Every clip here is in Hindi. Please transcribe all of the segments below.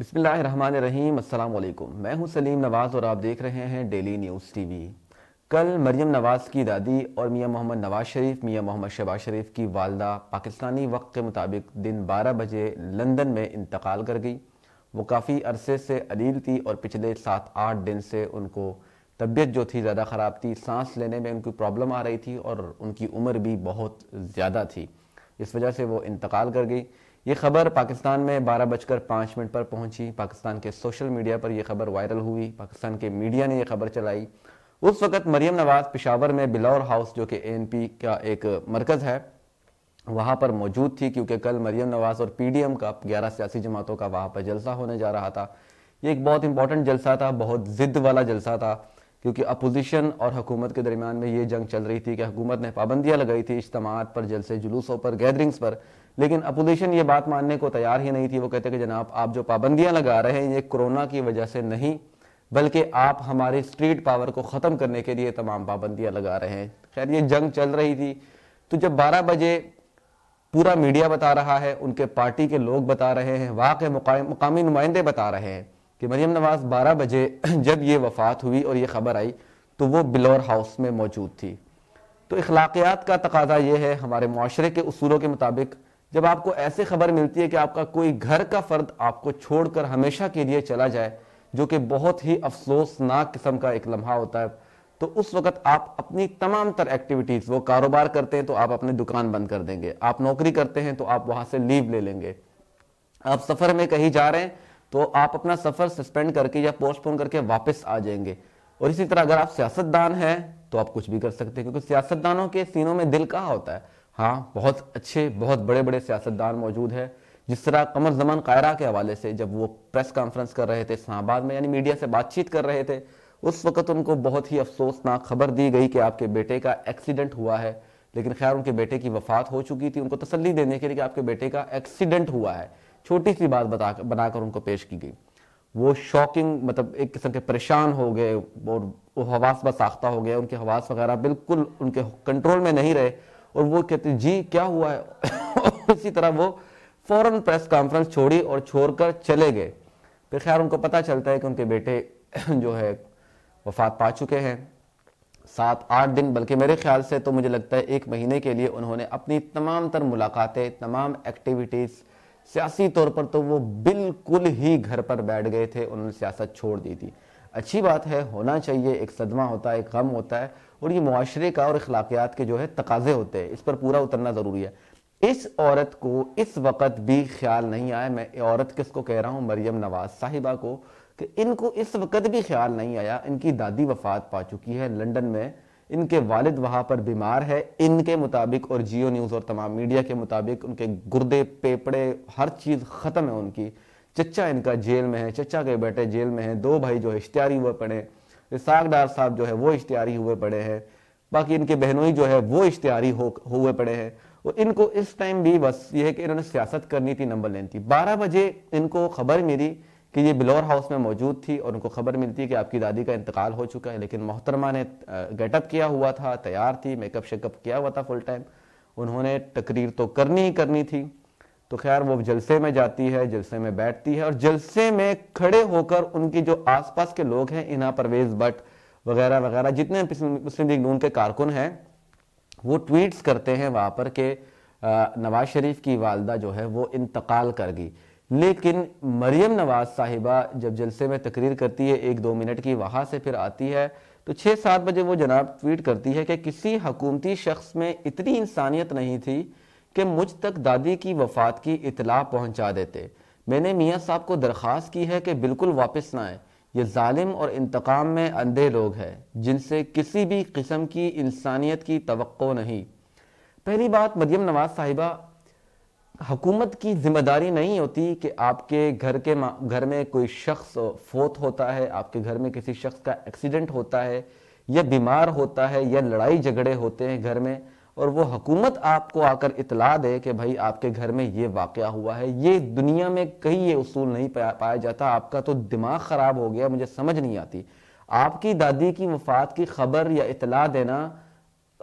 बिसमीम अल्लाम मैं हूं सलीम नवाज़ और आप देख रहे हैं डेली न्यूज़ टीवी कल मरियम नवाज़ की दादी और मियां मोहम्मद नवाज शरीफ मियां मोहम्मद शहबाज शरीफ की वालदा पाकिस्तानी वक्त के मुताबिक दिन 12 बजे लंदन में इंतकाल कर गई वो काफ़ी अरसे से अलील थी और पिछले सात आठ दिन से उनको तबीयत जो थी ज़्यादा ख़राब थी सांस लेने में उनकी प्रॉब्लम आ रही थी और उनकी उम्र भी बहुत ज़्यादा थी इस वजह से वो इंतकाल कर गई ये खबर पाकिस्तान में बारह बजकर पाँच मिनट पर पहुंची पाकिस्तान के सोशल मीडिया पर यह खबर वायरल हुई पाकिस्तान के मीडिया ने यह खबर चलाई उस वक्त मरियम नवाज पिशावर में बिलौर हाउस जो कि एन पी का एक मरकज़ है वहाँ पर मौजूद थी क्योंकि कल मरियम नवाज और पी डी एम का ग्यारह सियासी जमातों का वहाँ पर जलसा होने जा रहा था ये एक बहुत इंपॉर्टेंट जलसा था बहुत ज़िद्द वाला जलसा था क्योंकि अपोजिशन और हुकूमत के दरमियान में ये जंग चल रही थी कि हुकूमत ने पाबंदियाँ लगाई थी इज्तमात पर जलसे जुलूसों पर गैदरिंग्स पर लेकिन अपोजिशन ये बात मानने को तैयार ही नहीं थी वो कहते कि जनाब आप जो पाबंदियाँ लगा रहे हैं ये कोरोना की वजह से नहीं बल्कि आप हमारे स्ट्रीट पावर को ख़त्म करने के लिए तमाम पाबंदियाँ लगा रहे हैं खैर ये जंग चल रही थी तो जब बारह बजे पूरा मीडिया बता रहा है उनके पार्टी के लोग बता रहे हैं वहाँ के मुकामी नुमाइंदे बता रहे हैं कि मरीम नवाज़ 12 बजे जब ये वफ़ात हुई और ये ख़बर आई तो वो बिलोर हाउस में मौजूद थी तो अखलाकियात का तकाजा ये है हमारे माशरे के असूलों के मुताबिक जब आपको ऐसे ख़बर मिलती है कि आपका कोई घर का फ़र्द आपको छोड़ कर हमेशा के लिए चला जाए जो कि बहुत ही अफसोसनाक किस्म का एक लम्हा होता है तो उस वक़्त आप अपनी तमाम तर एक्टिविटीज़ वो कारोबार करते हैं तो आप अपनी दुकान बंद कर देंगे आप नौकरी करते हैं तो आप वहां से लीव ले लेंगे आप सफ़र में कहीं जा रहे हैं तो आप अपना सफ़र सस्पेंड करके या पोस्टपोन करके वापस आ जाएंगे और इसी तरह अगर आप सियासतदान हैं तो आप कुछ भी कर सकते हैं क्योंकि सियासतदानों के सीनों में दिल कहाँ होता है हाँ बहुत अच्छे बहुत बड़े बड़े सियासतदान मौजूद है जिस तरह कमर जमान कायरा के हवाले से जब वो प्रेस कॉन्फ्रेंस कर रहे थे इस्लामाबाद में यानी मीडिया से बातचीत कर रहे थे उस वक्त उनको बहुत ही अफसोसनाक खबर दी गई कि आपके बेटे का एक्सीडेंट हुआ है लेकिन खैर उनके बेटे की वफात हो चुकी थी उनको तसली देने के लिए कि आपके बेटे का एक्सीडेंट हुआ है छोटी सी बात बता बनाकर उनको पेश की गई वो शॉकिंग मतलब एक किस्म के परेशान हो गए और वो हवास बसाख्ता हो गए उनके हवास वगैरह बिल्कुल उनके कंट्रोल में नहीं रहे और वो कहते जी क्या हुआ है इसी तरह वो फौरन प्रेस कॉन्फ्रेंस छोड़ी और छोड़कर चले गए फिर खैर उनको पता चलता है कि उनके बेटे जो है वफात पा चुके हैं सात आठ दिन बल्कि मेरे ख्याल से तो मुझे लगता है एक महीने के लिए उन्होंने अपनी तमाम तर मुलाकातें तमाम एक्टिविटीज़ सियासी तौर पर तो वो बिल्कुल ही घर पर बैठ गए थे उन्होंने सियासत छोड़ दी थी अच्छी बात है होना चाहिए एक सदमा होता है एक गम होता है और ये माशरे का और अखलाकियात के जो है तकाजे होते हैं इस पर पूरा उतरना ज़रूरी है इस औरत को इस वक्त भी ख्याल नहीं आया मैं औरत किसको कह रहा हूँ मरियम नवाज साहिबा को कि इनको इस वक्त भी ख्याल नहीं आया इनकी दादी वफात पा चुकी है लंदन में इनके वालिद वहाँ पर बीमार है इनके मुताबिक और जियो न्यूज़ और तमाम मीडिया के मुताबिक उनके गुर्दे पेपड़े हर चीज़ ख़त्म है उनकी चचा इनका जेल में है चचा के बेटे जेल में है दो भाई जो है इश्तियारी हुए पड़े हैं डार साहब जो है वो इश्तियारी हुए पड़े हैं बाकी इनके बहनोई जो है वो इश्तियारी हो हुए पड़े हैं और इनको इस टाइम भी बस ये है कि इन्होंने सियासत करनी थी नंबर लेनी थी बारह बजे इनको खबर मिली कि ये बिलोर हाउस में मौजूद थी और उनको खबर मिलती है कि आपकी दादी का इंतकाल हो चुका है लेकिन मोहतरमा ने गेटअप किया हुआ था तैयार थी मेकअप शेकअप किया हुआ था फुल टाइम उन्होंने तकरीर तो करनी ही करनी थी तो खैर वो जलसे में जाती है जलसे में बैठती है और जलसे में खड़े होकर उनकी जो आसपास के लोग हैं इना परवेज भट वगैरह वगैरह जितने मुस्लिम लीग नून के कारकुन हैं वो ट्वीट्स करते हैं वहाँ पर के नवाज शरीफ की वालदा जो है वो इंतकाल कर गई लेकिन मरियम नवाज साहिबा जब जलसे में तकरीर करती है एक दो मिनट की वहाँ से फिर आती है तो छः सात बजे वो जनाब ट्वीट करती है कि किसी हकूमती शख्स में इतनी इंसानियत नहीं थी कि मुझ तक दादी की वफात की इतला पहुँचा देते मैंने मियाँ साहब को दरख्वास्त की है कि बिल्कुल वापस ना आए ये जालिम और इंतकाम में अंधे लोग हैं जिनसे किसी भी किस्म की इंसानियत की तो नहीं पहली बात मरियम नवाज साहिबा हुकूमत की जिम्मेदारी नहीं होती कि आपके घर के घर में कोई शख्स फोत होता है आपके घर में किसी शख्स का एक्सीडेंट होता है या बीमार होता है या लड़ाई झगड़े होते हैं घर में और वो हुकूमत आपको आकर इतला दे कि भाई आपके घर में ये वाक़ हुआ है ये दुनिया में कहीं ये उसूल नहीं पाया जाता आपका तो दिमाग ख़राब हो गया मुझे समझ नहीं आती आपकी दादी की वफात की खबर या इतला देना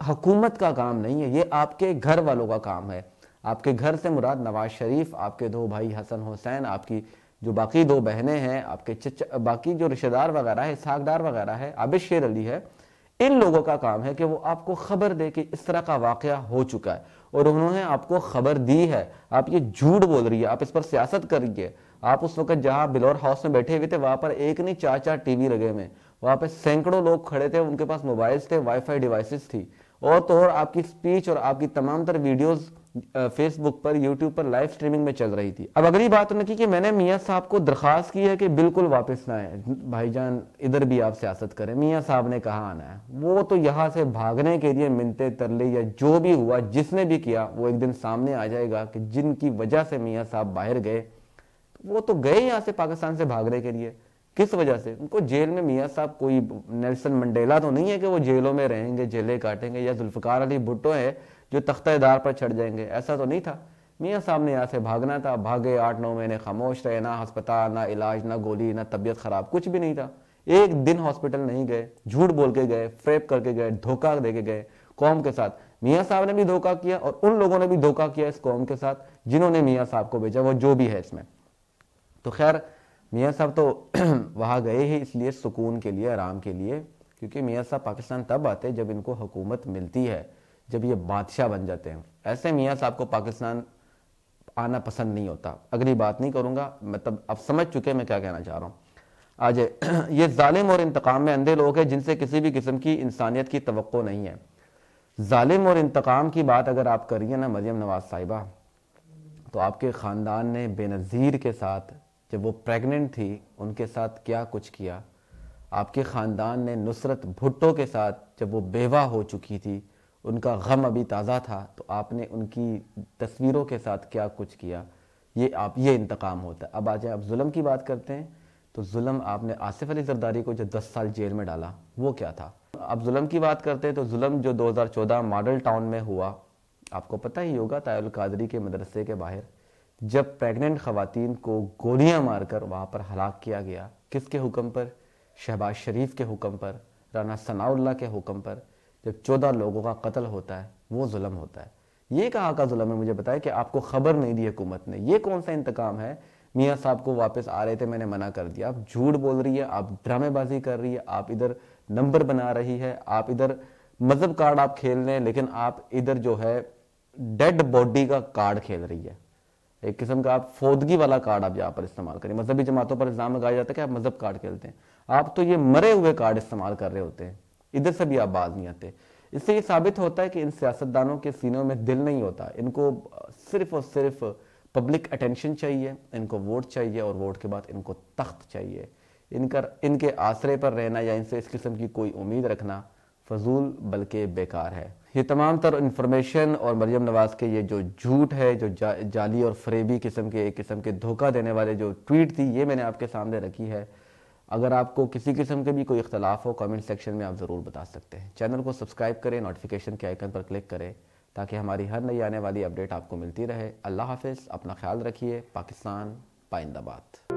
हुकूमत का काम नहीं है ये आपके घर वालों का काम है आपके घर से मुराद नवाज शरीफ आपके दो भाई हसन हुसैन आपकी जो बाकी दो बहनें हैं आपके बाकी जो रिश्तेदार वगैरह है सागदार वगैरह है आबिश शेर अली है इन लोगों का काम है कि वो आपको खबर दे कि इस तरह का वाक़ हो चुका है और उन्होंने आपको खबर दी है आप ये झूठ बोल रही है आप इस पर सियासत कर रही है आप उस वक्त जहाँ बिलोर हाउस में बैठे हुए थे वहाँ पर एक नहीं चार चार टीवी लगे हुए वहाँ पर सैकड़ों लोग खड़े थे उनके पास मोबाइल्स थे वाईफाई डिवाइसेस थी और तो और आपकी स्पीच और आपकी तमाम तर वीडियोज़ फेसबुक पर यूट्यूब पर लाइव स्ट्रीमिंग में चल रही थी अब अगली बात उन्होंने की कि मैंने मियाँ साहब को दरख्वास्त की है कि बिल्कुल वापस ना आए भाईजान इधर भी आप सियासत करें मियाँ साहब ने कहा आना है वो तो यहाँ से भागने के लिए मिलते तरले या जो भी हुआ जिसने भी किया वो एक दिन सामने आ जाएगा कि जिनकी वजह से मियाँ साहब बाहर गए वो तो गए यहाँ से पाकिस्तान से भागने के लिए किस वजह से उनको जेल में मियाँ साहब कोई नेल्सन मंडेला तो नहीं है कि वो जेलों में रहेंगे जेलें काटेंगे या जुल्फ़ार अली भुट्टो है जो तख्तेदार पर चढ़ जाएंगे ऐसा तो नहीं था मियाँ साहब ने यहाँ से भागना था भागे आठ नौ महीने खामोश रहे ना हस्पताल ना इलाज ना गोली ना तबीयत ख़राब कुछ भी नहीं था एक दिन हॉस्पिटल नहीं गए झूठ बोल के गए फ्रेप करके गए धोखा दे के गए कौम के साथ मियाँ साहब ने भी धोखा किया और उन लोगों ने भी धोखा किया इस कौम के साथ जिन्होंने मियाँ साहब को भेजा वो जो भी है इसमें तो खैर मियाँ साहब तो वहाँ गए ही इसलिए सुकून के लिए आराम के लिए क्योंकि मियाँ साहब पाकिस्तान तब आते हैं जब इनको हुकूमत मिलती है जब ये बादशाह बन जाते हैं ऐसे मियाँ साहब को पाकिस्तान आना पसंद नहीं होता अगली बात नहीं करूँगा मतलब अब समझ चुके मैं क्या कहना चाह रहा हूँ आज ये ालिम और इंतकाम में अंधे लोग हैं जिनसे किसी भी किस्म की इंसानियत की तो नहीं है ालिम और इंतकाम की बात अगर आप करिए ना मरियम नवाज साहिबा तो आपके ख़ानदान ने बेनज़ीर के साथ जब वो प्रेग्नेंट थी उनके साथ क्या कुछ किया आपके ख़ानदान ने नुसरत भुट्टो के साथ जब वो बेवा हो चुकी थी उनका गम अभी ताज़ा था तो आपने उनकी तस्वीरों के साथ क्या कुछ किया ये आप ये इंतकाम होता है अब आ जाए आप जुल्म की बात करते हैं तो जुल्म आपने आसिफ अली जरदारी को जो 10 साल जेल में डाला वो क्या था अब जुल्म की बात करते हैं तो जुल्म जो 2014 मॉडल टाउन में हुआ आपको पता ही होगा तायल कादरी के मदरसे के बाहर जब प्रेग्नेंट खातन को गोलियां मारकर वहां पर हलाक किया गया किसके हुक्म पर शहबाज शरीफ के हुक्म पर राना सनाउल्ला के हुक्म पर जब चौदह लोगों का कत्ल होता है वो जुल्म होता है ये कहा का जुल्म है मुझे बताया कि आपको खबर नहीं दी हुकूमत ने ये कौन सा इंतकाम है मियाँ साहब को वापस आ रहे थे मैंने मना कर दिया आप झूठ बोल रही है आप ड्रामेबाजी कर रही है आप इधर नंबर बना रही है आप इधर मजहब कार्ड आप खेल रहे हैं लेकिन आप इधर जो है डेड बॉडी का कार्ड खेल रही है एक किस्म का आप फोदगी वाला कार्ड आप यहाँ पर इस्तेमाल करें मजहबी जमातों पर इल्ज़ाम लगाया जाता है कि आप मजहब कार्ड खेलते हैं आप तो ये मरे हुए कार्ड इस्तेमाल कर रहे होते हैं इधर से भी आप बाज नहीं आते इससे ये साबित होता है कि इन सियासतदानों के सीनों में दिल नहीं होता इनको सिर्फ और सिर्फ पब्लिक अटेंशन चाहिए इनको वोट चाहिए और वोट के बाद इनको तख्त चाहिए इनका इनके आसरे पर रहना या इनसे इस किस्म की कोई उम्मीद रखना फजूल बल्कि बेकार है ये तमाम तर इन्फॉर्मेशन और मरियम नवाज़ के ये जो झूठ है जो जा, जाली और फरेबी किस्म के एक किस्म के धोखा देने वाले जो ट्वीट थी ये मैंने आपके सामने रखी है अगर आपको किसी किस्म के भी कोई इख्तलाफ हो कमेंट सेक्शन में आप ज़रूर बता सकते हैं चैनल को सब्सक्राइब करें नोटिफिकेशन के आइकन पर क्लिक करें ताकि हमारी हर नई आने वाली अपडेट आपको मिलती रहे अल्लाह हाफिज़ अपना ख्याल रखिए पाकिस्तान पाइंदाबाद